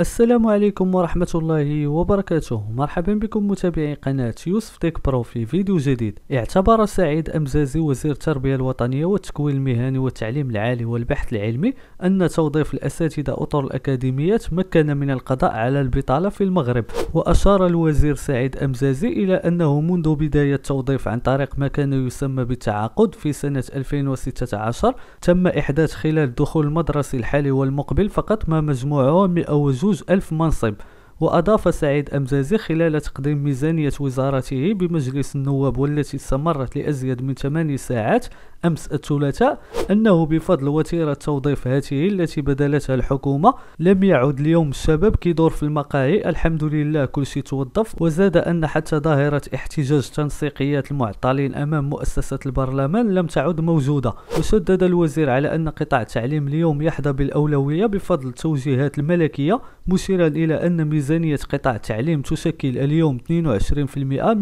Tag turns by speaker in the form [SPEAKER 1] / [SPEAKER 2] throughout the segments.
[SPEAKER 1] السلام عليكم ورحمة الله وبركاته مرحبا بكم متابعي قناة يوسف تيك برو في فيديو جديد اعتبر سعيد أمزازي وزير التربية الوطنية والتكوين المهني والتعليم العالي والبحث العلمي أن توظيف الأساتذة أطر الأكاديميات مكن من القضاء على البطالة في المغرب وأشار الوزير سعيد أمزازي إلى أنه منذ بداية التوظيف عن طريق ما كان يسمى بالتعاقد في سنة 2016 تم إحداث خلال دخول المدرسة الحالي والمقبل فقط ما مجموعه 100 وجود بجوج ألف منصب وأضاف سعيد أمزازي خلال تقديم ميزانية وزارته بمجلس النواب والتي استمرت لأزيد من 8 ساعات أمس الثلاثاء أنه بفضل وتيرة توظيف هاته التي بدلتها الحكومة لم يعد اليوم الشباب كيدور في المقاهي الحمد لله كل شيء توظف وزاد أن حتى ظاهرة احتجاج تنسيقيات المعطلين أمام مؤسسة البرلمان لم تعد موجودة وشدد الوزير على أن قطاع التعليم اليوم يحظى بالأولوية بفضل التوجيهات الملكية مشيرا إلى أن ميزانية قطاع التعليم تشكل اليوم 22%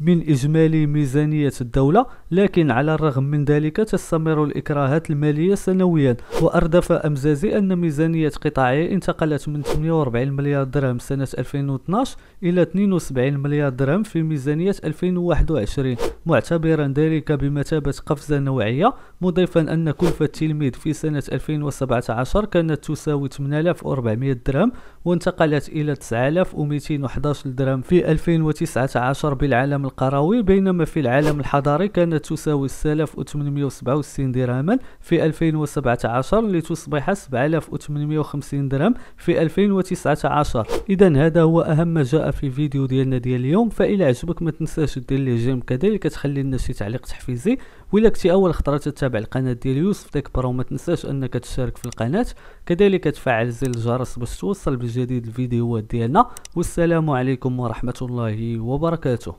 [SPEAKER 1] من إجمالي ميزانية الدولة لكن على الرغم من ذلك تس تستمر الإكراهات المالية سنويا وأردف أمزازي أن ميزانية قطاعه انتقلت من 48 مليار درهم سنة 2012 إلى 72 مليار درهم في ميزانية 2021 معتبرا ذلك بمثابة قفزة نوعية مضيفا أن كلفة التلميذ في سنة 2017 كانت تساوي 8400 درهم وانتقلت إلى 9211 درهم في 2019 بالعالم القروي بينما في العالم الحضاري كانت تساوي 6877 767 درهما في 2017 لتصبح 7850 درهم في 2019 اذا هذا هو اهم ما جاء في الفيديو ديالنا ديال اليوم فإلى عجبك ما تنساش دير لي جيم كذلك تخلي لنا شي تعليق تحفيزي ولا كنتي اول خطره تتابع القناه ديال يوسف تيك برو ما تنساش انك تشارك في القناه كذلك تفعل زر الجرس باش توصل بجديد الفيديوهات ديالنا والسلام عليكم ورحمه الله وبركاته